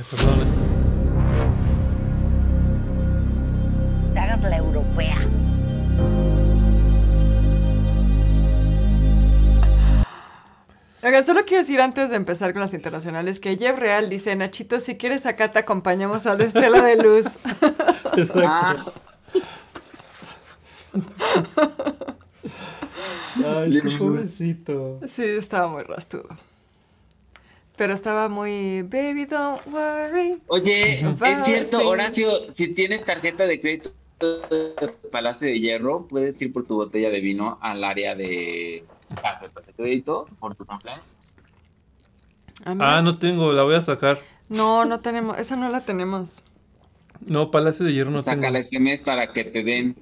Ay, eh. Te hagas la europea. Oigan, solo quiero decir antes de empezar con las internacionales que Jeff Real dice, Nachito, si quieres acá te acompañamos a la estela de luz. Exacto. Ah. Ay, qué Sí, estaba muy rastudo. Pero estaba muy, baby, don't worry. Oye, es cierto, Horacio, si tienes tarjeta de crédito de Palacio de Hierro, puedes ir por tu botella de vino al área de tarjetas de crédito por tu cumpleaños. Ah, ah no tengo, la voy a sacar. No, no tenemos, esa no la tenemos. No, Palacio de Hierro no Sácala tengo. este mes para que te den.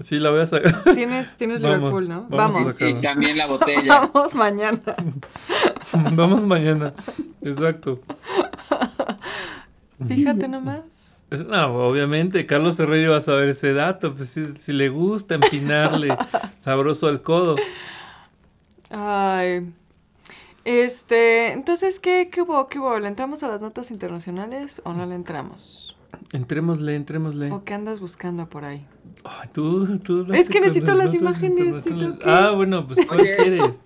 Sí, la voy a sacar. Tienes, tienes Liverpool, ¿no? Vamos. Sí, también la botella. vamos mañana. vamos mañana. Exacto. Fíjate nomás. No, obviamente, Carlos Herrero va a saber ese dato, pues si, le gusta empinarle sabroso al codo. Ay. Este, entonces, ¿qué, qué hubo? ¿Qué hubo? ¿Le entramos a las notas internacionales o no le entramos? Entrémosle, entrémosle. ¿O qué andas buscando por ahí? Es que necesito las imágenes. Ah, bueno, pues ¿cuál quieres?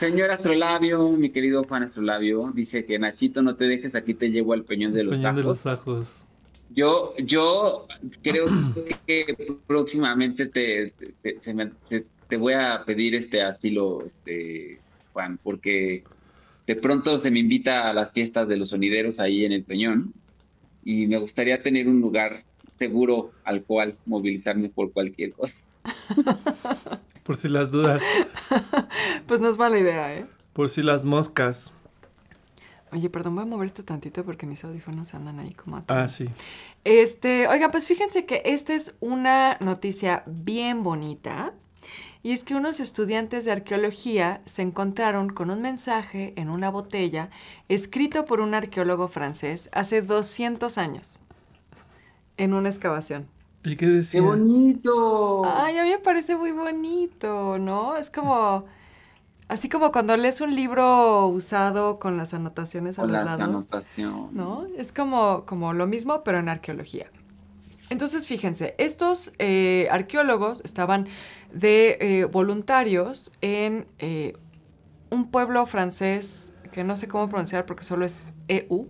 Señor Astrolabio, mi querido Juan Astrolabio, dice que Nachito, no te dejes, aquí te llevo al peñón de los ajos. de los ajos. Yo, yo creo que próximamente te, te, voy a pedir este asilo, este, Juan, porque de pronto se me invita a las fiestas de los sonideros ahí en el Peñón y me gustaría tener un lugar seguro al cual movilizarme por cualquier cosa. Por si las dudas. Pues no es mala idea, ¿eh? Por si las moscas. Oye, perdón, voy a mover esto tantito porque mis audífonos andan ahí como a Ah, sí. Este, oiga, pues fíjense que esta es una noticia bien bonita y es que unos estudiantes de arqueología se encontraron con un mensaje en una botella escrito por un arqueólogo francés hace 200 años en una excavación. ¿Y qué decía? ¡Qué bonito! Ay, a mí me parece muy bonito, ¿no? Es como... Así como cuando lees un libro usado con las anotaciones a los lados. ¿No? Es como, como lo mismo, pero en arqueología. Entonces, fíjense, estos eh, arqueólogos estaban de eh, voluntarios en eh, un pueblo francés que no sé cómo pronunciar porque solo es EU.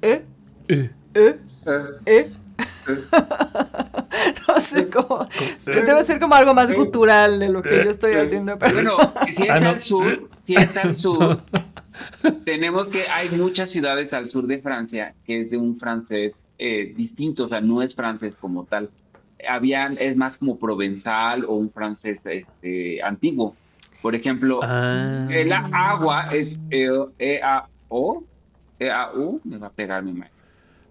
E. E. E. e. e. e. como, debe ser como algo más gutural de lo que yo estoy haciendo. Pero... Bueno, si es ah, al sur, si es al sur, tenemos que, hay muchas ciudades al sur de Francia que es de un francés eh, distinto, o sea, no es francés como tal. Habían, es más como provenzal o un francés este, antiguo. Por ejemplo, ah. el agua es E-A-O, E-A-U, me va a pegar mi maestro.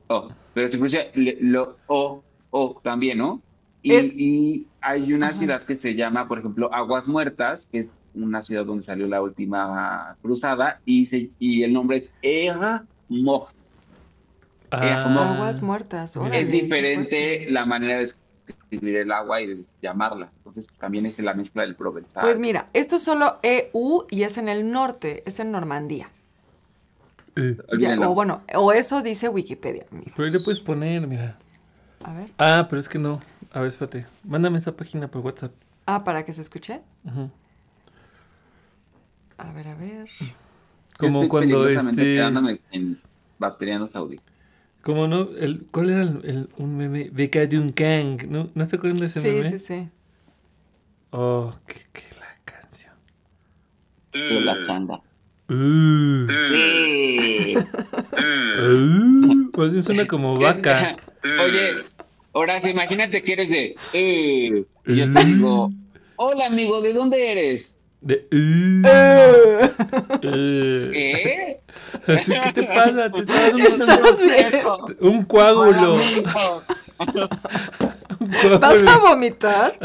Oh, pero si fuese lo O, O también, ¿no? Y, hay una ciudad que se llama, por ejemplo, Aguas Muertas, que es una ciudad donde salió la última cruzada, y, y el nombre es Era Mort. Ah. Aguas Muertas. es diferente la manera de escribir el agua y de llamarla. Entonces también es la mezcla del provenzal. Pues mira, esto es solo EU y es en el norte, es en Normandía. Eh. o bueno, o eso dice Wikipedia. pero Pero le puedes poner, mira. A ver. Ah, pero es que no. A ver, espérate. Mándame esa página por WhatsApp. Ah, para que se escuche. A ver, a ver. Como cuando este. Quedándome en batería saudí. Como no, el, ¿cuál era el, un meme? Beca de un Kang, ¿no? ¿No se acuerdas de ese meme? Sí, sí, sí. Oh, qué, la canción. De la chanda. Uh. Uh. uh. uh, suena como vaca. Oye, Horacio, imagínate que eres de. y eh, yo te digo, hola amigo, ¿de dónde eres? De. Eh, eh. ¿Qué? ¿Qué te pasa? estás un coágulo. ¿Vas a vomitar?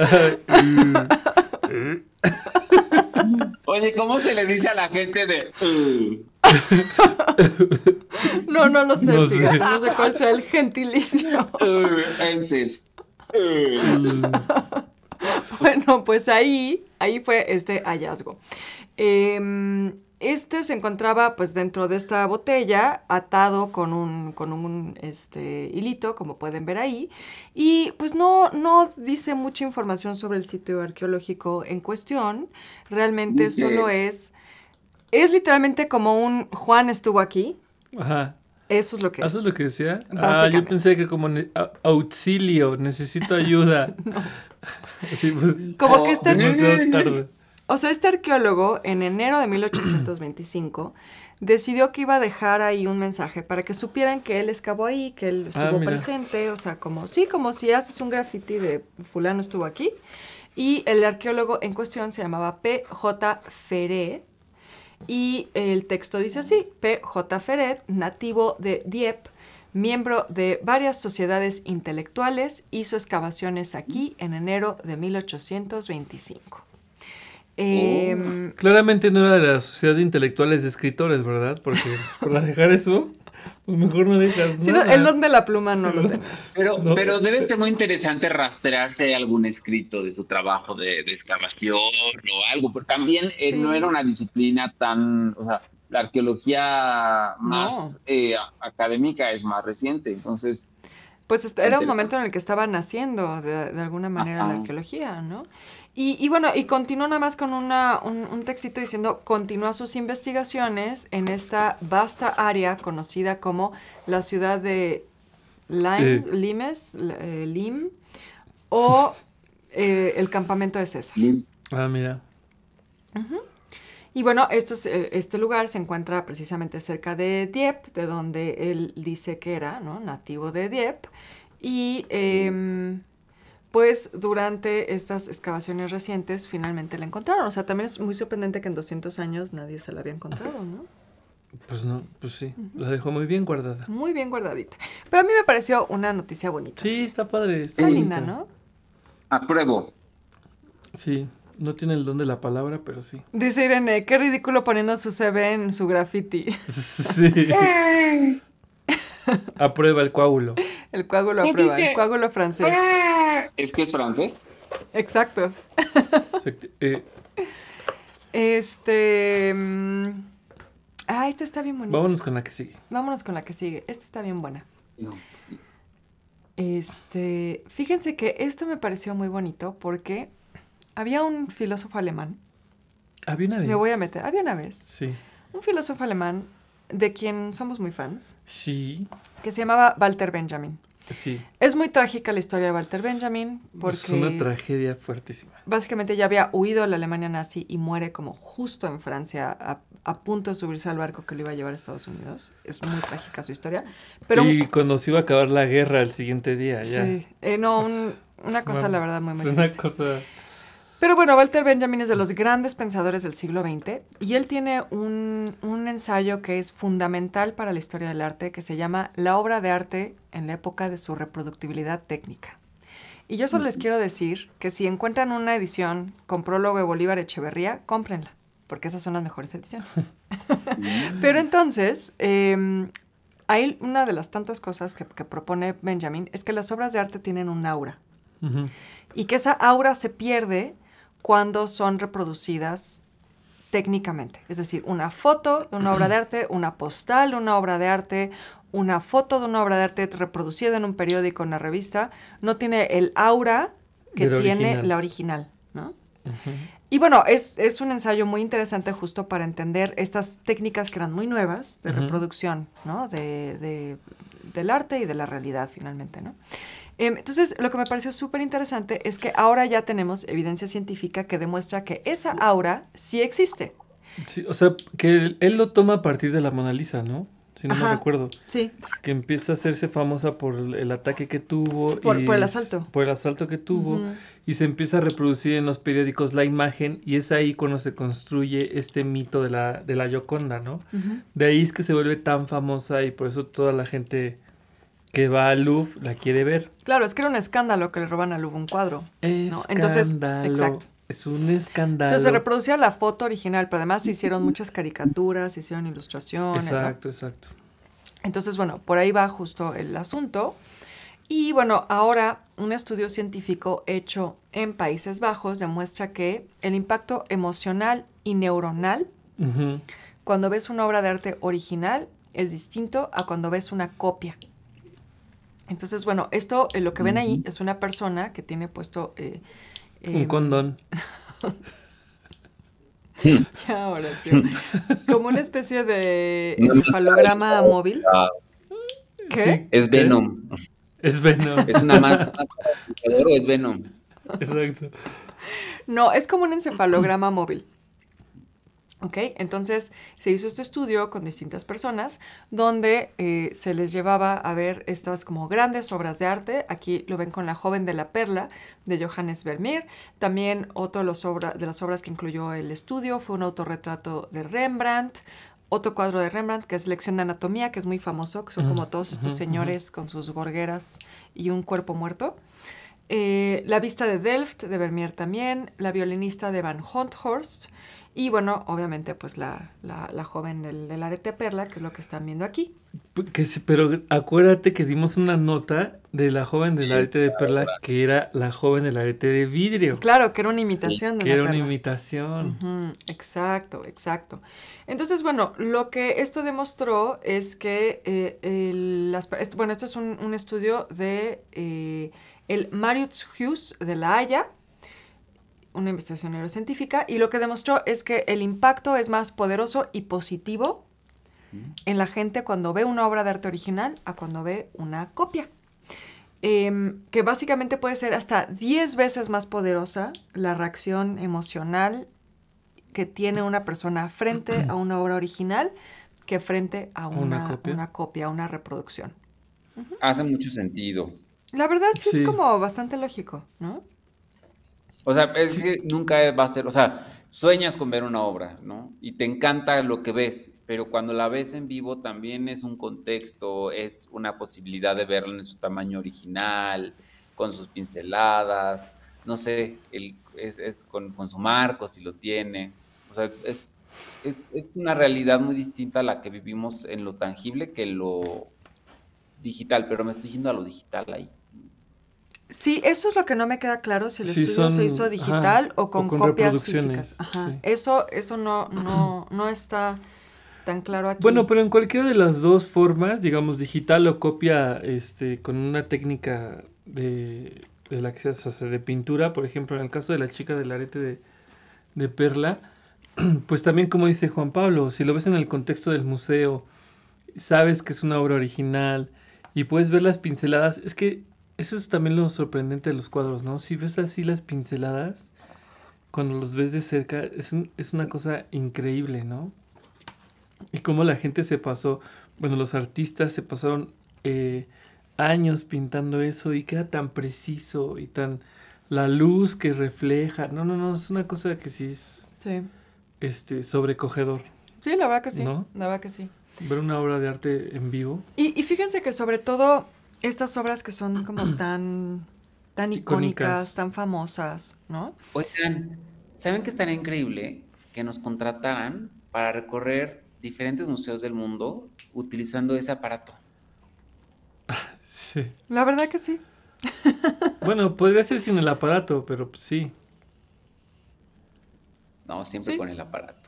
Oye, ¿cómo se le dice a la gente de.? no, no lo sé, no sé. cuál sea el gentilicio. Uh, uh. bueno, pues ahí, ahí fue este hallazgo. Em, este se encontraba pues dentro de esta botella, atado con un, este, hilito, como pueden ver ahí, y pues no, no dice mucha información sobre el sitio arqueológico en cuestión, realmente solo es es literalmente como un Juan estuvo aquí. Ajá. Eso es lo que ¿Eso es lo que decía? Ah, yo pensé que como auxilio, necesito ayuda. Pues, como que este... Tarde. O sea, este arqueólogo en enero de 1825 decidió que iba a dejar ahí un mensaje para que supieran que él excavó ahí, que él estuvo ah, presente, o sea, como sí, como si haces un graffiti de fulano estuvo aquí. Y el arqueólogo en cuestión se llamaba P.J. Feré y el texto dice así, P.J. Feret, nativo de Dieppe, miembro de varias sociedades intelectuales, hizo excavaciones aquí en enero de 1825. Em, claramente no era de la Sociedad de intelectuales de escritores, ¿verdad? Porque por dejar eso. Pues mejor no dejas el don de la pluma no lo tengo. Pero, pero debe ser muy interesante rastrearse algún escrito de su trabajo de, excavación o algo, porque también eh, no era una disciplina tan, o sea, la arqueología más eh, académica es más reciente, entonces... Pues este, era un momento en el que estaba naciendo de, alguna manera la arqueología, ¿no? Y, bueno, y continúa nada más con una, un, textito diciendo, continúa sus investigaciones en esta vasta área conocida como la ciudad de Limes, eh, Lim, o eh, el campamento de César. Ah, mira. Y bueno, eh, este lugar se encuentra precisamente cerca de Dieppe, de donde él dice que era ¿no? nativo de Dieppe. Y... Em, pues durante estas excavaciones recientes finalmente la encontraron. O sea, también es muy sorprendente que en 200 años nadie se la había encontrado, ¿no? Pues no, pues sí, la dejó muy bien guardada. Muy bien guardadita. Pero a mí me pareció una noticia bonita. Sí, está padre. Está, linda, ¿no? Apruebo. Sí, no tiene el don de la palabra, pero sí. Dice Irene, qué ridículo poniendo su CV en su graffiti. Sí. Aprueba el coágulo. El coágulo aprueba, el coágulo francés. Ah. ¿Es que es francés? Exacto. Eh. Este. Mm, ah, esta está bien bonita. Vámonos con la que sigue. Vámonos con la que sigue. Esta está bien buena. No. Este. Fíjense que esto me pareció muy bonito porque había un filósofo alemán. Había una vez. Me voy a meter. Había una vez. Sí. Un filósofo alemán de quien somos muy fans. Sí. Que se llamaba Walter Benjamin. Es muy trágica la historia de Walter Benjamin porque... Es una tragedia fuertísima. Básicamente ya había huido a la Alemania nazi y muere como justo en Francia a, punto de subirse al barco que lo iba a llevar a Estados Unidos. Es muy trágica su historia. Pero... Y cuando se iba a acabar la guerra el siguiente día, ya. Sí. Eh, no, una cosa la verdad muy, muy pero bueno, Walter Benjamin es de los grandes pensadores del siglo XX y él tiene un, ensayo que es fundamental para la historia del arte que se llama La obra de arte en la época de su reproductibilidad técnica. Y yo solo les quiero decir que si encuentran una edición con prólogo de Bolívar Echeverría, cómprenla, porque esas son las mejores ediciones. Pero entonces, em, hay una de las tantas cosas que, propone Benjamin es que las obras de arte tienen un aura. Y que esa aura se pierde cuando son reproducidas técnicamente. Es decir, una foto una obra de arte, una postal una obra de arte, una foto de una obra de arte reproducida en un periódico, en una revista, no tiene el aura que tiene la original, ¿no? Y bueno, es, un ensayo muy interesante justo para entender estas técnicas que eran muy nuevas de reproducción, ¿no? del arte y de la realidad finalmente, ¿no? Em, entonces, lo que me pareció súper interesante es que ahora ya tenemos evidencia científica que demuestra que esa aura sí existe. Sí, o sea, que él lo toma a partir de la Mona Lisa, ¿no? si no me recuerdo. Sí. Que empieza a hacerse famosa por el ataque que tuvo. Por, el asalto. Por el asalto que tuvo. Y se empieza a reproducir en los periódicos la imagen y es ahí cuando se construye este mito de la, de la Yoconda, ¿no? De ahí es que se vuelve tan famosa y por eso toda la gente que va a Louvre la quiere ver. Claro, es que era un escándalo que le roban a Louvre un cuadro. Escándalo. Entonces, Es un escándalo. Entonces se reproducía la foto original, pero además se hicieron muchas caricaturas, se hicieron ilustraciones. Exacto, exacto. Entonces, bueno, por ahí va justo el asunto. Y bueno, ahora un estudio científico hecho en Países Bajos demuestra que el impacto emocional y neuronal cuando ves una obra de arte original es distinto a cuando ves una copia. Entonces, bueno, esto, eh, lo que ven ahí es una persona que tiene puesto... Eh, un em, condón. ya, ahora sí. Como una especie de encefalograma móvil. ¿Qué? Es Venom. Es Venom. ¿Es una máscara o es Venom? Exacto. No, es como un encefalograma móvil. ¿Ok? Entonces se hizo este estudio con distintas personas donde eh, se les llevaba a ver estas como grandes obras de arte. Aquí lo ven con La joven de la perla de Johannes Vermeer. También otra de, las obras que incluyó el estudio fue un autorretrato de Rembrandt, otro cuadro de Rembrandt, que es Lección de Anatomía, que es muy famoso, que son mm, como todos estos señores con sus gorgueras y un cuerpo muerto. Eh, la vista de Delft, de Vermeer también, la violinista de Van Honthorst, y bueno, obviamente, pues la, la, joven del, arete de perla, que es lo que están viendo aquí. Pues, pero acuérdate que dimos una nota de la joven del arete de perla, que era la joven del arete de vidrio. Claro, que era una imitación Que era una imitación. exacto, exacto. Entonces, bueno, lo que esto demostró es que, eh, bueno, esto es un, estudio de eh, el Marius Hughes de La Haya, una investigación neurocientífica y lo que demostró es que el impacto es más poderoso y positivo mm. en la gente cuando ve una obra de arte original a cuando ve una copia. Em, que básicamente puede ser hasta 10 veces más poderosa la reacción emocional que tiene una persona frente a una obra original que frente a una, ¿Una, copia? una una reproducción. Hace mucho sentido. La verdad sí, es como bastante lógico, ¿no? O sea, es que nunca va a ser, o sea, sueñas con ver una obra, ¿no? Y te encanta lo que ves, pero cuando la ves en vivo también es un contexto, es una posibilidad de verla en su tamaño original, con sus pinceladas, no sé, es, con, su marco si lo tiene. O sea, es, es, es una realidad muy distinta a la que vivimos en lo tangible que lo digital, pero me estoy yendo a lo digital ahí. Sí, eso es lo que no me queda claro si el estudio se hizo digital o, con copias físicas. Eso, eso no, no, no está tan claro aquí. Bueno, pero en cualquiera de las dos formas, digamos digital o copia, este, con una técnica de, la de pintura, por ejemplo, en el caso de la chica del arete de perla, pues también como dice Juan Pablo, si lo ves en el contexto del museo, sabes que es una obra original y puedes ver las pinceladas, es que eso es también lo sorprendente de los cuadros, ¿no? Si ves así las pinceladas, cuando los ves de cerca, es, una cosa increíble, ¿no? Y cómo la gente se pasó, bueno, los artistas se pasaron eh, años pintando eso y queda tan preciso y tan... La luz que refleja, no, no, no, es una cosa que sí es... Este, sobrecogedor. Sí, la verdad que sí. ¿no? La verdad que sí. Ver una obra de arte en vivo. Y, y fíjense que sobre todo estas obras que son como tan, tan icónicas, tan famosas, ¿no? Oigan, ¿saben que estaría increíble que nos contrataran para recorrer diferentes museos del mundo utilizando ese aparato? Sí. La verdad que sí. Bueno, podría ser sin el aparato, pero pues sí. No, siempre con el aparato.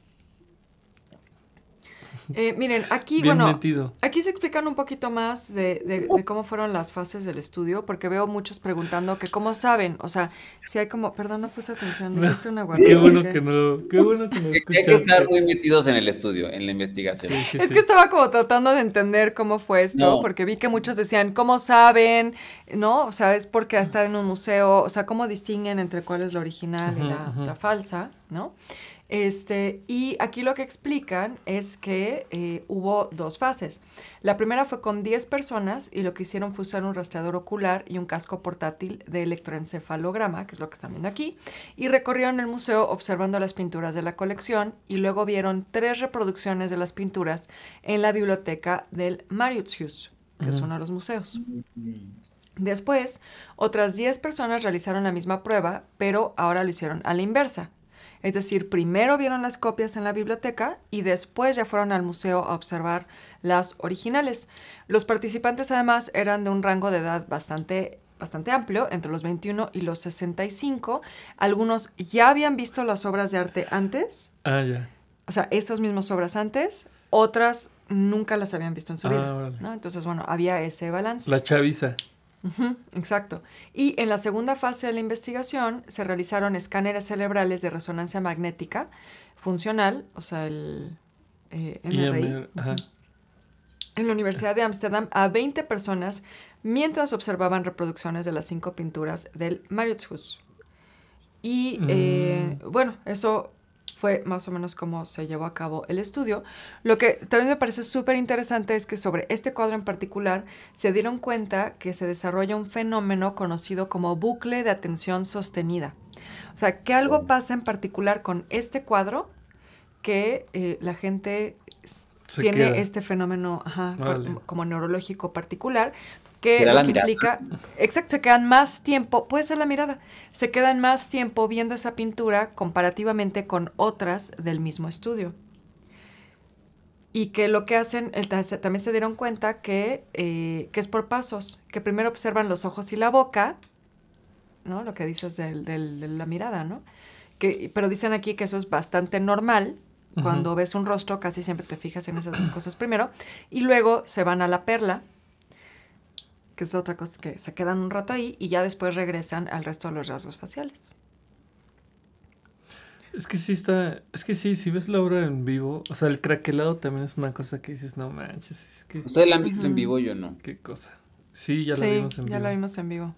Eh, miren, aquí, bueno, aquí se explican un poquito más de, cómo fueron las fases del estudio, porque veo muchos preguntando que cómo saben, o sea, si hay como, perdón, no puse atención, no diste una guardia. Qué bueno que no, qué bueno que no Hay que estar muy metidos en el estudio, en la investigación. es que estaba como tratando de entender cómo fue esto, porque vi que muchos decían, ¿cómo saben? ¿No? O sea, es porque estar en un museo, o sea, ¿cómo distinguen entre cuál es la original y la, la falsa? ¿No? Este, y aquí lo que explican es que eh, hubo dos fases. La primera fue con 10 personas y lo que hicieron fue usar un rastreador ocular y un casco portátil de electroencefalograma, que es lo que están viendo aquí, y recorrieron el museo observando las pinturas de la colección y luego vieron tres reproducciones de las pinturas en la biblioteca del Hughes, que es uno de los museos. Después, otras 10 personas realizaron la misma prueba, pero ahora lo hicieron a la inversa. Es decir, primero vieron las copias en la biblioteca y después ya fueron al museo a observar las originales. Los participantes además eran de un rango de edad bastante bastante amplio, entre los 21 y los 65. Algunos ya habían visto las obras de arte antes. Ah, ya. O sea, estas mismas obras antes, otras nunca las habían visto en su ah, vida. Entonces, bueno, había ese balance. La chaviza exacto. Y en la segunda fase de la investigación se realizaron escáneres cerebrales de resonancia magnética funcional, o sea, el eh, MRI, en la Universidad de Ámsterdam a 20 personas mientras observaban reproducciones de las cinco pinturas del Maritzhus. Y eh, mm. bueno, eso fue más o menos cómo se llevó a cabo el estudio. Lo que también me parece súper interesante es que sobre este cuadro en particular se dieron cuenta que se desarrolla un fenómeno conocido como bucle de atención sostenida. O sea, que algo pasa en particular con este cuadro que eh, la gente tiene este fenómeno como neurológico particular que, que implica, exacto, se quedan más tiempo, puede ser la mirada, se quedan más tiempo viendo esa pintura comparativamente con otras del mismo estudio. Y que lo que hacen, también se dieron cuenta eh, que, es por pasos, que primero observan los ojos y la boca, ¿no? Lo que dices de, la mirada, ¿no? Que, pero dicen aquí que eso es bastante normal. Cuando ves un rostro, casi siempre te fijas en esas dos cosas primero. Y luego se van a la perla, que es otra cosa que se quedan un rato ahí y ya después regresan al resto de los rasgos faciales. Es que sí está, es que sí, si ves la obra en vivo, o sea, el craquelado también es una cosa que dices, no manches, es que... ¿Ustedes la han visto en vivo, yo no? ¿Qué cosa? Sí, ya la vimos en ya vivo. ya la vimos en vivo.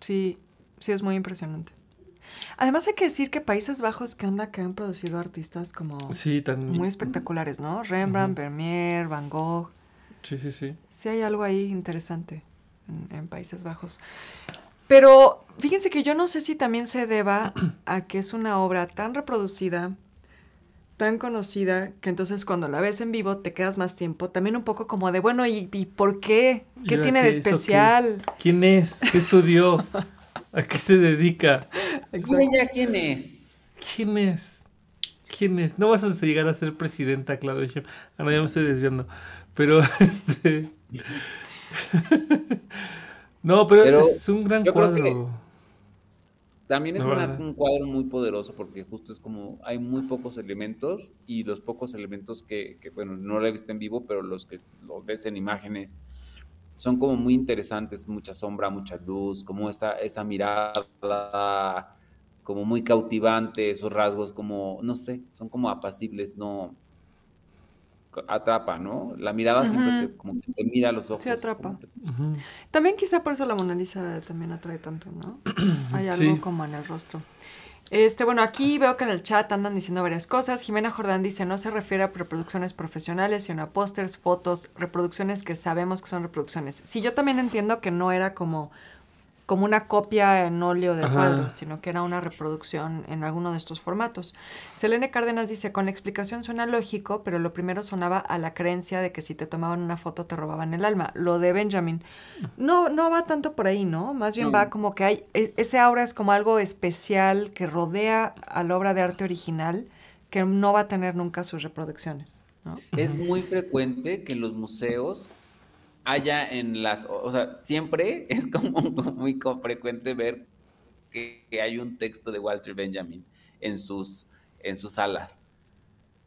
Sí, sí es muy impresionante. Además hay que decir que Países Bajos, que onda? Que han producido artistas como sí, tan... muy espectaculares, ¿no? Rembrandt, Vermeer, Van Gogh. Sí, sí, sí. Sí hay algo ahí interesante en, Países Bajos. Pero fíjense que yo no sé si también se deba a que es una obra tan reproducida, tan conocida, que entonces cuando la ves en vivo te quedas más tiempo. También un poco como de, bueno, ¿y, por qué? ¿Qué tiene de especial? ¿Quién es? ¿Qué estudió? ¿A qué se dedica? ¿Y ella quién es? ¿Quién es? ¿Quién es? No vas a llegar a ser presidenta, Claudio. Ah, no ya me estoy desviando. Pero este. no, pero, es un gran cuadro. También es un cuadro muy poderoso porque justo es como hay muy pocos elementos y los pocos elementos que, bueno, no lo he visto en vivo, pero los que lo ves en imágenes son como muy interesantes, mucha sombra, mucha luz, como esa, esa mirada como muy cautivante, esos rasgos como, no sé, son como apacibles, no, atrapa, ¿no? La mirada siempre te, mira a los ojos. Se atrapa. También quizá por eso la Mona Lisa también atrae tanto, ¿no? Hay algo como en el rostro. Este, bueno, aquí veo que en el chat andan diciendo varias cosas. Jimena Jordán dice, no se refiere a reproducciones profesionales, sino a pósters, fotos, reproducciones que sabemos que son reproducciones. Sí, yo también entiendo que no era como como una copia en óleo de sino que era una reproducción en alguno de estos formatos. Selene Cárdenas dice, con explicación suena lógico, pero lo primero sonaba a la creencia de que si te tomaban una foto te robaban el alma, lo de Benjamin. No, no va tanto por ahí, ¿no? Más bien va como que hay, e, ese aura es como algo especial que rodea a la obra de arte original, que no va a tener nunca sus reproducciones. Es muy frecuente que los museos haya en las, o sea, siempre es como muy frecuente ver que, hay un texto de Walter Benjamin en sus, en sus salas.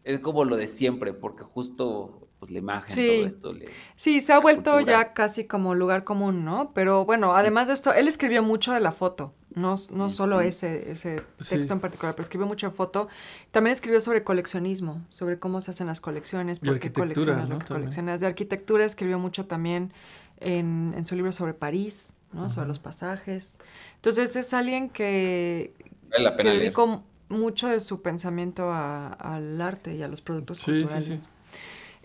Es como lo de siempre, porque justo pues, la imagen, sí. todo esto. Le, sí, se ha vuelto ya casi como lugar común, ¿no? Pero bueno, además de esto, él escribió mucho de la foto. No, no solo ese, ese texto en particular, pero escribió mucha foto. También escribió sobre coleccionismo, sobre cómo se hacen las colecciones, por qué coleccionas lo que De arquitectura escribió mucho también en, su libro sobre París, ¿no? sobre los pasajes. Entonces es alguien que, dedicó mucho de su pensamiento al arte y a los productos culturales.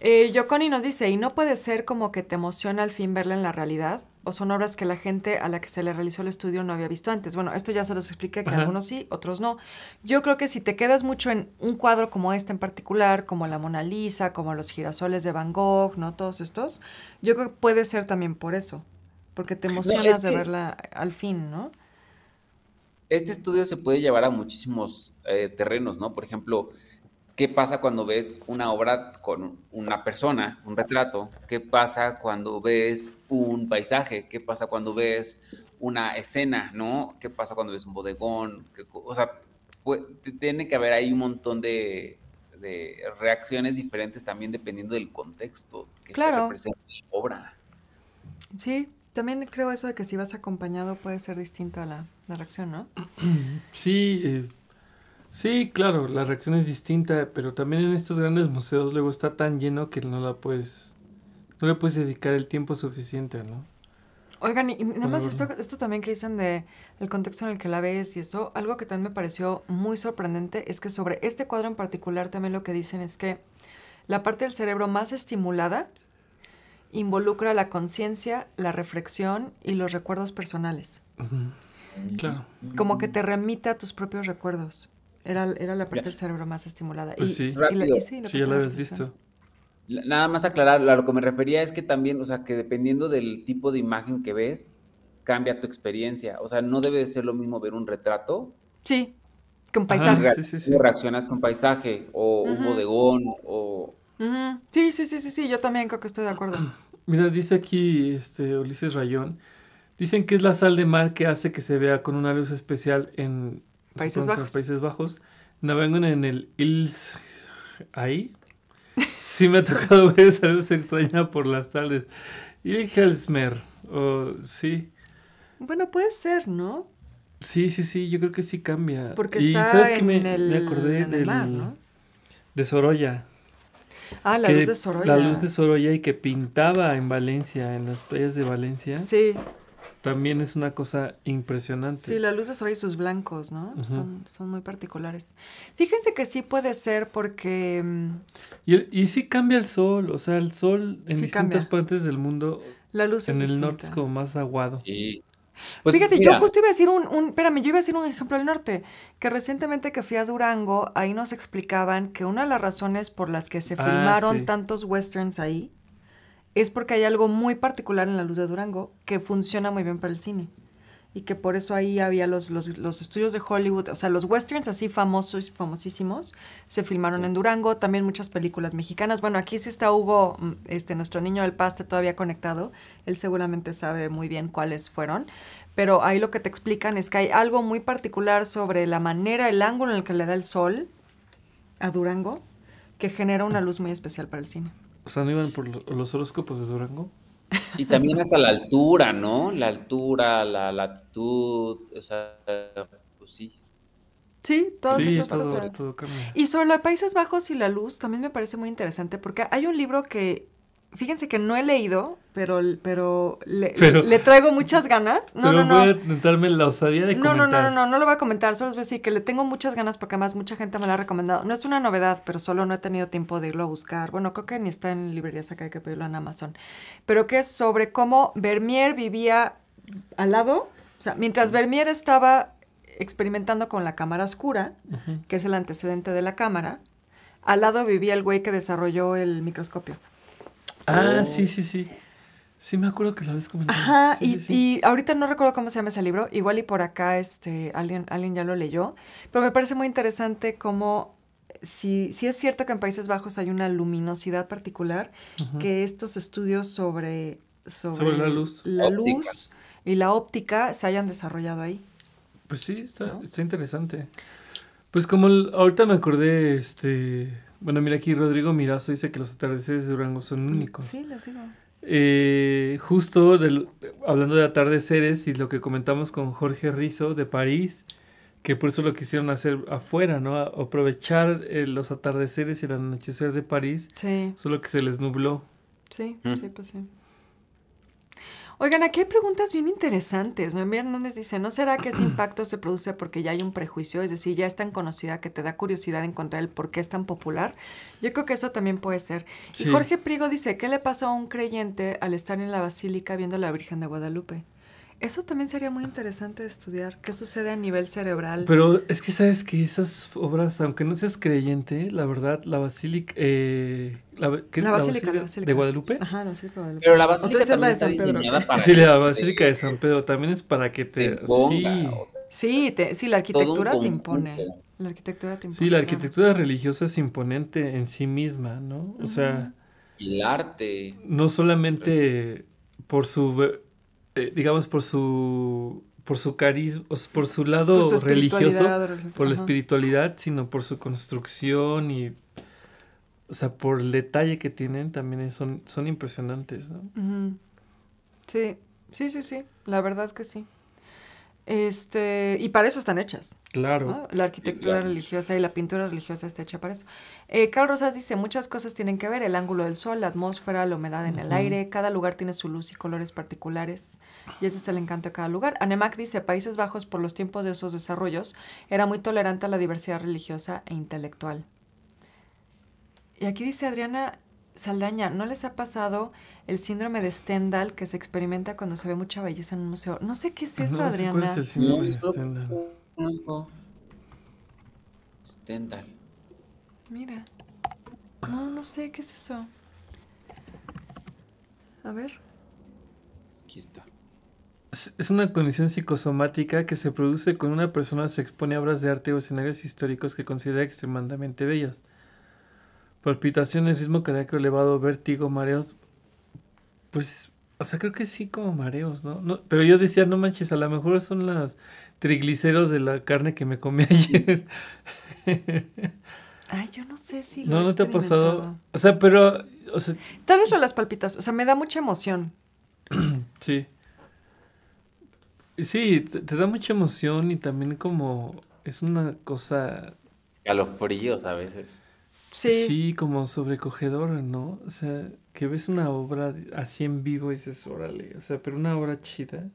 Sí, Yoconi eh, nos dice, y no puede ser como que te emociona al fin verla en la realidad, o son obras que la gente a la que se le realizó el estudio no había visto antes. Bueno, esto ya se los expliqué, que algunos sí, otros no. Yo creo que si te quedas mucho en un cuadro como este en particular, como la Mona Lisa, como los girasoles de Van Gogh, ¿no? Todos estos, yo creo que puede ser también por eso, porque te emocionas de verla al fin, ¿no? Este estudio se puede llevar a muchísimos eh, terrenos, ¿no? Por ejemplo, ¿Qué pasa cuando ves una obra con una persona, un retrato? ¿Qué pasa cuando ves un paisaje? ¿Qué pasa cuando ves una escena, no? ¿Qué pasa cuando ves un bodegón? o sea, tiene que haber ahí un montón de, reacciones diferentes también dependiendo del contexto que se representa en la obra. Sí, también creo eso de que si vas acompañado puede ser distinto a la, reacción, ¿no? Sí, eh Sí, claro, la reacción es distinta, pero también en estos grandes museos luego está tan lleno que no la puedes, no le puedes dedicar el tiempo suficiente, ¿no? Oigan, y nada más esto, también que dicen de el contexto en el que la ves y eso, algo que también me pareció muy sorprendente es que sobre este cuadro en particular también lo que dicen es que la parte del cerebro más estimulada involucra la conciencia, la reflexión y los recuerdos personales. Claro. Como que te remita a tus propios recuerdos. Era, la parte del cerebro más estimulada. Pues y, sí, y la, y sí, sí ya la habías visto. Nada más aclarar, a lo que me refería es que también, o sea, que dependiendo del tipo de imagen que ves, cambia tu experiencia. O sea, no debe de ser lo mismo ver un retrato. Sí, que un paisaje. Reaccionas con paisaje o un bodegón o... Sí, sí, sí, sí, sí, yo también creo que estoy de acuerdo. Mira, dice aquí este, Ulises Rayón, dicen que es la sal de mar que hace que se vea con una luz especial en, Países Bajos. Países Bajos. Navegan en el Ils. Ahí. Sí me ha tocado ver esa luz extraña por las sales. Y Helsmer. O... sí. Bueno, puede ser, ¿no? Sí, sí, sí, yo creo que sí cambia. Porque está en el, en el de Sorolla. Ah, la luz de Sorolla. La luz de Sorolla y que pintaba en Valencia, en las playas de Valencia. Sí, también es una cosa impresionante. Sí, la luz es y sus blancos, ¿no? son, muy particulares. Fíjense que sí puede ser porque... Mm, y, y sí cambia el sol, o sea, el sol en distintas partes del mundo... La luz En el norte es como más aguado. Sí. Pues Fíjate, yo justo iba a decir un, un, espérame, yo iba a decir un ejemplo del norte, que recientemente que fui a Durango, ahí nos explicaban que una de las razones por las que se ah, filmaron tantos westerns ahí es porque hay algo muy particular en la luz de Durango que funciona muy bien para el cine. Y que por eso ahí había los, los, estudios de Hollywood, o sea, los westerns así famosos, famosísimos, se filmaron en Durango, también muchas películas mexicanas. Bueno, aquí sí está Hugo, mm, este, nuestro niño del paste todavía conectado, él seguramente sabe muy bien cuáles fueron, pero ahí lo que te explican es que hay algo muy particular sobre la manera, el ángulo en el que le da el sol a Durango, que genera una mm. luz muy especial para el cine. O sea, ¿no iban por los horóscopos de Durango? Y también hasta la altura, ¿no? La altura, la latitud, o sea, pues sí. Sí, todas esas cosas. y sobre lo de Países Bajos y la luz también me parece muy interesante porque hay un libro que Fíjense que no he leído, pero, pero, le, traigo muchas ganas. No, pero no, no. voy a intentarme la osadía de comentar. No, no, no, no, no lo voy a comentar. Solo les voy a decir que le tengo muchas ganas porque además mucha gente me la ha recomendado. No es una novedad, pero solo no he tenido tiempo de irlo a buscar. Bueno, creo que ni está en librerías acá, hay que pedirlo en Amazon. Pero que es sobre cómo Vermeer vivía al lado. O sea, mientras Vermeer estaba experimentando con la cámara oscura, que es el antecedente de la cámara, al lado vivía el güey que desarrolló el microscopio. Ah, eh, sí, sí, sí. Sí, me acuerdo que lo habías comentado. Ajá, y, ahorita no recuerdo cómo se llama ese libro. Igual y por acá este, alguien, alguien ya lo leyó. Pero me parece muy interesante cómo, si, es cierto que en Países Bajos hay una luminosidad particular, que estos estudios sobre, sobre, la, luz. la luz. y la óptica se hayan desarrollado ahí. Pues sí, está, interesante. Pues como ahorita me acordé, este, bueno, mira aquí Rodrigo Mirazo dice que los atardeceres de Durango son únicos. Sí, les digo. Eh, justo hablando de atardeceres y lo que comentamos con Jorge Rizo de París, que por eso lo quisieron hacer afuera, ¿no? aprovechar eh, los atardeceres y el anochecer de París, sí. solo que se les nubló. Sí, mm. sí, pues sí. Oigan, aquí hay preguntas bien interesantes. Noemí Hernández dice, ¿no será que ese impacto se produce porque ya hay un prejuicio? Es decir, ya es tan conocida que te da curiosidad encontrar el por qué es tan popular. Yo creo que eso también puede ser. Y Jorge Prigo dice, ¿qué le pasó a un creyente al estar en la basílica viendo a la Virgen de Guadalupe? Eso también sería muy interesante estudiar, qué sucede a nivel cerebral. Pero es que sabes que esas obras, aunque no seas creyente, la verdad, la basílica, eh, basílica, de Guadalupe. Ajá, la basílica de Guadalupe. Pero la basílica está Sí, la basílica de San Pedro también es para que te. sí, sí, sí, la arquitectura te impone. La arquitectura te impone. Sí, la arquitectura religiosa es imponente en sí misma, ¿no? O sea... Y sea. El arte. No solamente por su eh, digamos, por su por su carisma, por su lado religioso, por la espiritualidad, sino por su construcción y, o sea, por el detalle que tienen, también son, son impresionantes, ¿no? Sí, sí, sí, sí, la verdad que sí. Este, y para eso están hechas. Claro. La arquitectura religiosa y la pintura religiosa está hecha para eso. Eh, Carl Rosas dice, muchas cosas tienen que ver, el ángulo del sol, la atmósfera, la humedad en el aire, cada lugar tiene su luz y colores particulares, y ese es el encanto de cada lugar. Anemac dice, Países Bajos por los tiempos de esos desarrollos era muy tolerante a la diversidad religiosa e intelectual. Y aquí dice Adriana Saldaña, ¿no les ha pasado el síndrome de Stendhal que se experimenta cuando se ve mucha belleza en un museo? No sé qué es eso, Adriana. ¿Cuál es el síndrome de Stendhal? Mira. No, no sé qué es eso. A ver. Aquí está. Es una condición psicosomática que se produce cuando una persona se expone a obras de arte o escenarios históricos que considera extremadamente bellas. Palpitaciones, ritmo cardíaco elevado, vértigo, mareos. Pues o sea, creo que sí como mareos, ¿no? Pero yo decía, no manches, a lo mejor son las trigliceros de la carne que me comí ayer. Ay, yo no sé si lo No, no te ha pasado. O sea, pero tal vez son las palpitas, o sea, me da mucha emoción. sí. Sí, te, da mucha emoción y también como es una cosa escalofríos a veces. Sí. Sí, como sobrecogedor, ¿no? O sea, que ves una obra así en vivo y dices, órale, o sea, pero una obra chida.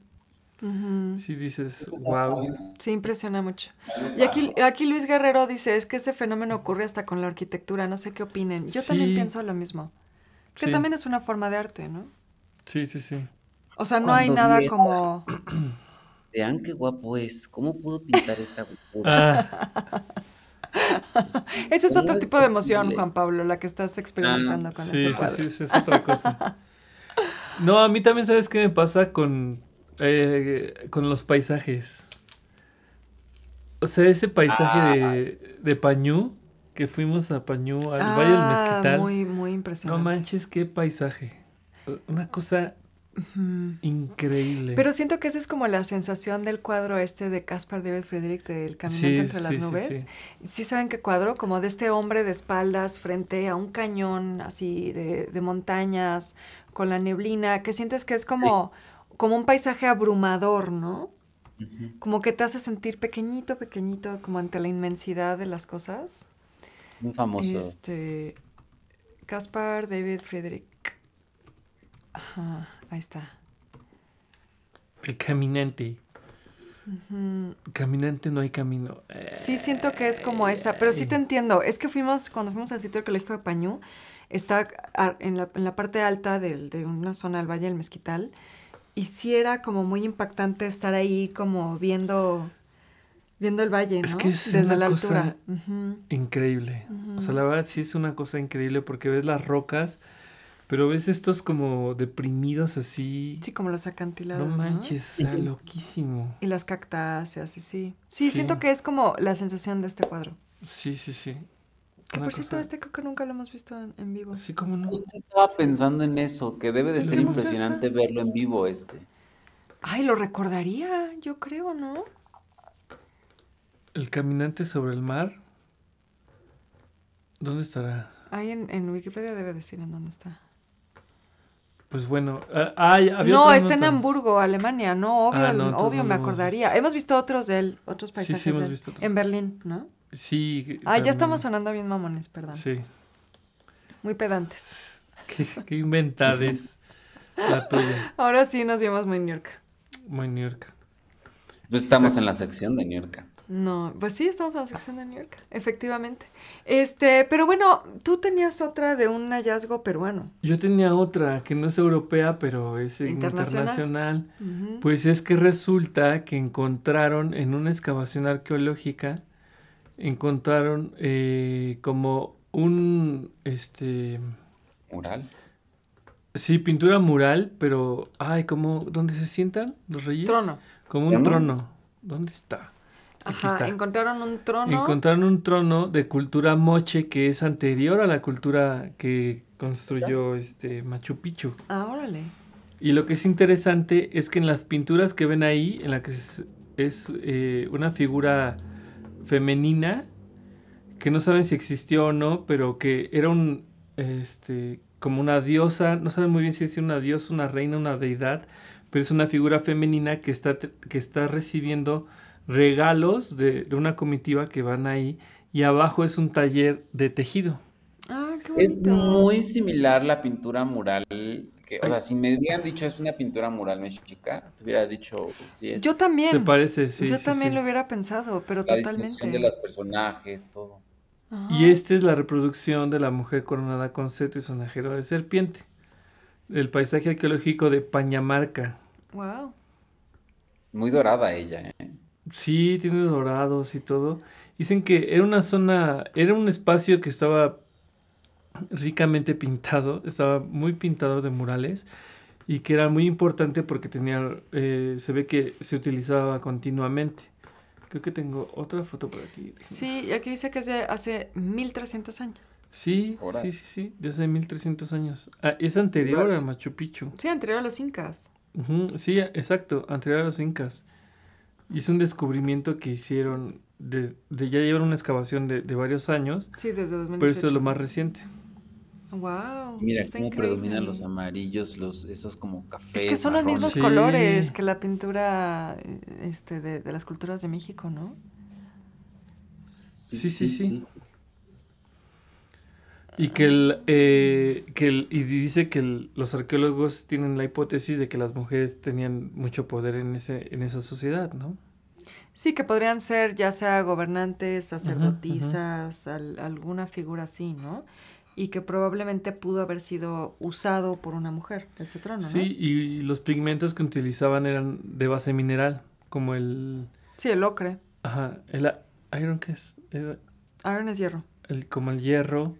si Sí dices, wow. Sí, impresiona mucho. Y aquí, aquí Luis Guerrero dice, es que ese fenómeno ocurre hasta con la arquitectura, no sé qué opinen. Yo también pienso lo mismo. Que también es una forma de arte, ¿no? Sí, sí, sí. O sea, no hay nada como... Vean qué guapo es. ¿Cómo pudo pintar esta ah. Ese es otro tipo de emoción, Juan Pablo, la que estás ah, experimentando con sí, ese sí, sí, sí, es otra cosa. No, a mí también sabes qué me pasa con, eh, con los paisajes. O sea, ese paisaje de, ah. de Pañú, que fuimos a Pañú, al Valle del ah, Mezquital. Muy, muy impresionante. No manches, qué paisaje. Una cosa Increíble. Pero siento que esa es como la sensación del cuadro este de Caspar David Friedrich del Caminante entre las nubes. Sí, sí, saben qué cuadro, como de este hombre de espaldas frente a un cañón así de, montañas con la neblina, que sientes que es como, como un paisaje abrumador, ¿no? Como que te hace sentir pequeñito, pequeñito, como ante la inmensidad de las cosas. Un famoso. Este, Caspar David Friedrich. Ajá. Ahí está. El caminante. Caminante no hay camino. Sí, siento que es como esa, pero sí te eh. entiendo. Es que fuimos, cuando fuimos al sitio arqueológico de Pañú, está en la, parte alta de una zona del Valle del Mezquital, y sí era como muy impactante estar ahí como viendo, viendo el valle, ¿no? Desde la altura. Increíble. O sea, la verdad sí es una cosa increíble porque ves las rocas pero ves estos como deprimidos así. Sí, como los acantilados. No manches, ¿no? loquísimo. Y las cactáceas, y sí. sí. siento que es como la sensación de este cuadro. Sí, sí, sí. Que por cierto, este creo que nunca lo hemos visto en, vivo. Sí, como no. Estaba pensando en eso, que debe de ser impresionante verlo en vivo este. Ay, lo recordaría, yo creo, ¿no? El caminante sobre el mar. ¿Dónde estará? Ahí en Wikipedia debe decir en dónde está. Pues bueno, eh, No, está en Hamburgo, Alemania, no, ah, obvio, obvio me acordaría. Hemos visto otros de él, otros países Sí, sí, hemos visto otros. En Berlín, ¿no? Sí. Ah, ya estamos sonando bien mamones, perdón. Sí. Muy pedantes. Qué, qué inventades la tuya. Ahora sí nos vemos muy New York. Muy estamos en la sección de New no, pues sí, estamos en la sección de New York, efectivamente. Este, pero bueno, tú tenías otra de un hallazgo peruano. Yo tenía otra que no es europea, pero es internacional. Pues es que resulta que encontraron en una excavación arqueológica, encontraron eh, como un, este... Mural. Sí, pintura mural, pero, ay, como, ¿dónde se sientan los reyes? Trono. Como un trono. ¿Dónde está? Ajá, encontraron un trono. Encontraron un trono de cultura moche que es anterior a la cultura que construyó este Machu Picchu. Ah, órale. Y lo que es interesante es que en las pinturas que ven ahí, en la que es, eh, una figura femenina, que no saben si existió o no, pero que era un, este, como una diosa, no saben muy bien si es una diosa, una reina, una deidad, pero es una figura femenina que está, que está recibiendo regalos de, una comitiva que van ahí y abajo es un taller de tejido. Ah, es muy similar la pintura mural que, o sea, si me hubieran dicho es una pintura mural mexica, te hubiera dicho si es. Yo también. parece, Yo también lo hubiera pensado, pero la totalmente. de los personajes, todo. Y esta es la reproducción de la mujer coronada con seto y sonajero de serpiente. El paisaje arqueológico de Pañamarca. Wow. Muy dorada ella, ¿eh? Sí, tiene dorados y todo. Dicen que era una zona, era un espacio que estaba ricamente pintado, estaba muy pintado de murales y que era muy importante porque tenía, eh, se ve que se utilizaba continuamente. Creo que tengo otra foto por aquí. Sí, aquí dice que es de hace 1300 años. Sí, sí, sí, sí, de hace 1300 años. Ah, es anterior a Machu Picchu. Sí, anterior a los incas. sí, exacto, anterior a los incas. Hizo un descubrimiento que hicieron, de, ya llevan una excavación de, de, varios años. Sí, desde 2018. Pero esto es lo más reciente. Wow. Mira cómo predominan los amarillos, los esos como cafés. Es que son los mismos colores que la pintura eh, este, de, de, las culturas de México, ¿no? sí, sí, sí. Y que el, eh, que el, y dice que los arqueólogos tienen la hipótesis de que las mujeres tenían mucho poder en ese en esa sociedad, ¿no? Sí, que podrían ser ya sea gobernantes, sacerdotisas, alguna figura así, ¿no? Y que probablemente pudo haber sido usado por una mujer, ese trono, ¿no? Sí, y los pigmentos que utilizaban eran de base mineral, como el... Sí, el ocre. Ajá, el iron que es... Iron es hierro como el hierro,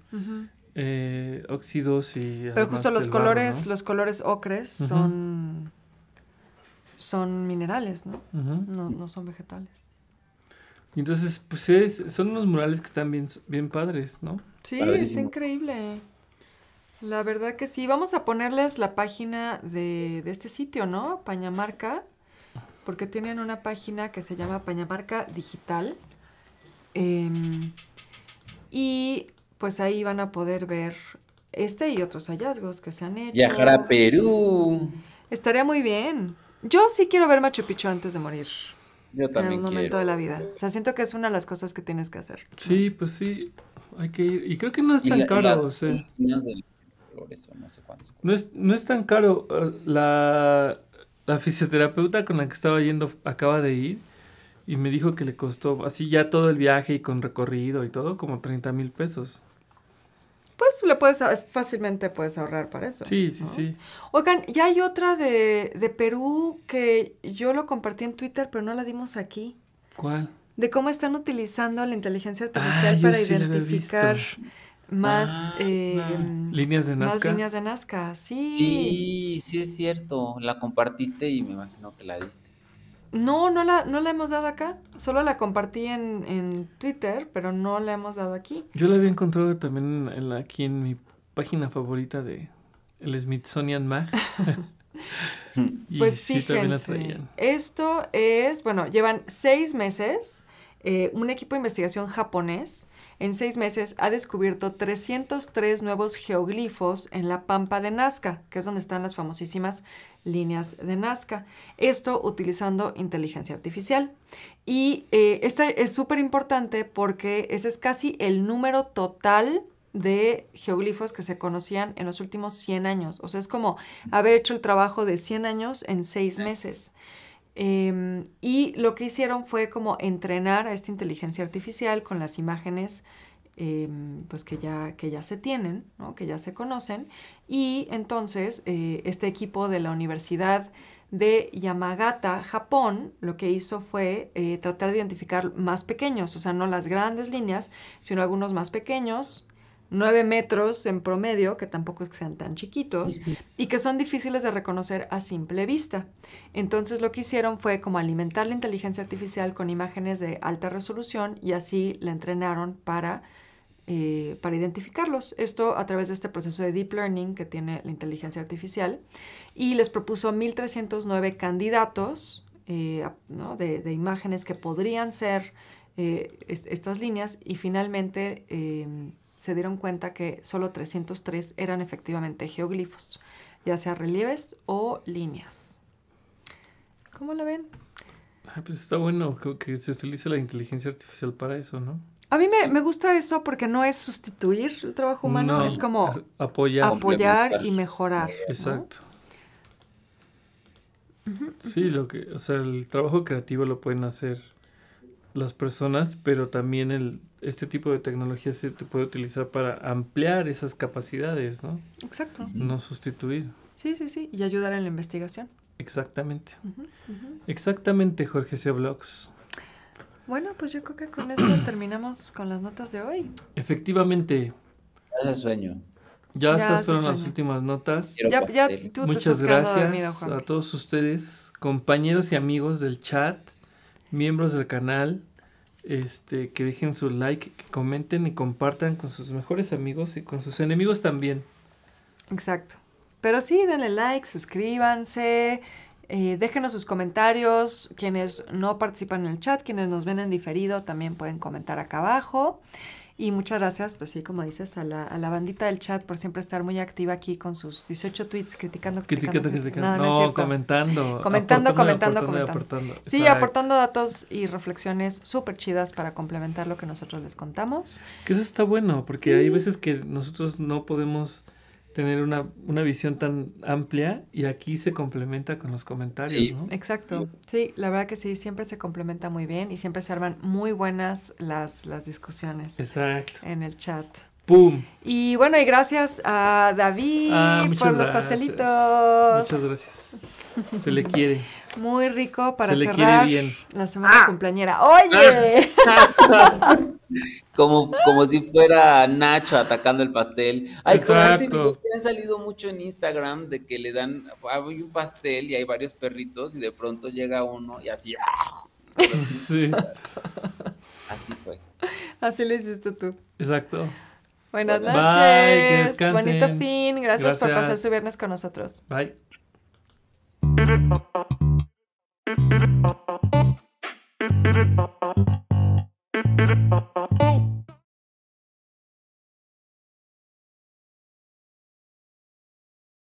eh, óxidos y... Pero justo los colores, los colores ocres son, son minerales, ¿no? ¿no? son vegetales. Entonces, pues son unos murales que están bien, bien padres, ¿no? Sí, es increíble. La verdad que sí. Vamos a ponerles la página de, de este sitio, ¿no? Pañamarca, porque tienen una página que se llama Pañamarca Digital. Eh, y pues ahí van a poder ver este y otros hallazgos que se han hecho. Viajar a Perú. Estaría muy bien. Yo sí quiero ver Machu Picchu antes de morir. Yo también. En algún momento de la vida. O sea, siento que es una de las cosas que tienes que hacer. Sí, pues sí. Hay que ir. Y creo que no es tan caro. no, es, no es tan caro. la fisioterapeuta con la que estaba yendo acaba de ir y me dijo que le costó, así ya todo el viaje y con recorrido y todo, como 30 mil pesos. Pues le puedes, fácilmente puedes ahorrar para eso. Sí, sí, sí. Oigan, ya hay otra de, Perú que yo lo compartí en Twitter, pero no la dimos aquí. ¿Cuál? De cómo están utilizando la inteligencia ah, artificial para identificar más, ah, eh, líneas de Nazca. líneas de Nazca, sí. Sí, sí es cierto. La compartiste y me imagino que la diste. No, no la, no la hemos dado acá. Solo la compartí en, Twitter, pero no la hemos dado aquí. Yo la había encontrado también en aquí en mi página favorita de el Smithsonian Mag. pues sí, fíjense, esto es, bueno, llevan seis meses eh, un equipo de investigación japonés en seis meses ha descubierto 303 nuevos geoglifos en la Pampa de Nazca, que es donde están las famosísimas líneas de Nazca. Esto utilizando inteligencia artificial. Y eh, esta es súper importante porque ese es casi el número total de geoglifos que se conocían en los últimos 100 años. O sea, es como haber hecho el trabajo de 100 años en seis meses. Em, y lo que hicieron fue como entrenar a esta inteligencia artificial con las imágenes em, pues que ya, se tienen, que ya se conocen. Y entonces eh, este equipo de la Universidad de Yamagata, Japón, lo que hizo fue eh, tratar de identificar más pequeños, o sea, no las grandes líneas, sino algunos más pequeños 9 metros en promedio, que tampoco es que sean tan chiquitos, y que son difíciles de reconocer a simple vista. Entonces lo que hicieron fue como alimentar la inteligencia artificial con imágenes de alta resolución y así la entrenaron para, eh, para identificarlos. Esto a través de este proceso de deep learning que tiene la inteligencia artificial. Y les propuso 1.309 candidatos eh, de, imágenes que podrían ser eh, estas líneas y finalmente em, se dieron cuenta que solo 303 eran efectivamente geoglifos, ya sea relieves o líneas. ¿Cómo lo ven? pues está bueno que se utilice la inteligencia artificial para eso, ¿no? A mí me, gusta eso porque no es sustituir el trabajo humano, es como apoyar, y mejorar. Exacto. Sí, lo que, o sea, el trabajo creativo lo pueden hacer las personas, pero también el, este tipo de tecnología se te puede utilizar para ampliar esas capacidades, ¿no? Exacto. No sustituir. Sí, sí, sí, y ayudar en la investigación. Exactamente. Exactamente, Jorge C. Bueno, pues yo creo que con esto terminamos con las notas de hoy. Efectivamente. Ya sueño. Ya, esas fueron las últimas notas. Muchas gracias a todos ustedes, compañeros y amigos del chat miembros del canal, este, que dejen su like, que comenten y compartan con sus mejores amigos y con sus enemigos también. Exacto. Pero sí, denle like, suscríbanse, eh, déjenos sus comentarios. Quienes no participan en el chat, quienes nos ven en diferido, también pueden comentar acá abajo. Y muchas gracias, pues sí, como dices, a la, bandita del chat por siempre estar muy activa aquí con sus 18 tweets criticando, criticando, No, comentando. comentando, comentando, comentando. Sí, aportando datos y reflexiones súper chidas para complementar lo que nosotros les contamos. Que eso está bueno, porque hay veces que nosotros no podemos tener una, una, visión tan amplia y aquí se complementa con los comentarios, Exacto. Sí, la verdad que sí, siempre se complementa muy bien y siempre se arman muy buenas las, las discusiones. Exacto. En el chat. ¡Pum! Y bueno, y gracias a David ah, por los pastelitos. Muchas gracias. Se le quiere. Muy rico para cerrar la semana ah. cumpleañera. ¡Oye! como, como si fuera Nacho atacando el pastel. Hay cosas que han salido mucho en Instagram de que le dan, hay un pastel y hay varios perritos y de pronto llega uno y así. Sí. así fue. Así lo hiciste tú. Exacto. Buenas noches. Bonito fin. Gracias por pasar su viernes con nosotros. Bye. It, it, it, it, it, it, it, it, it, it, it,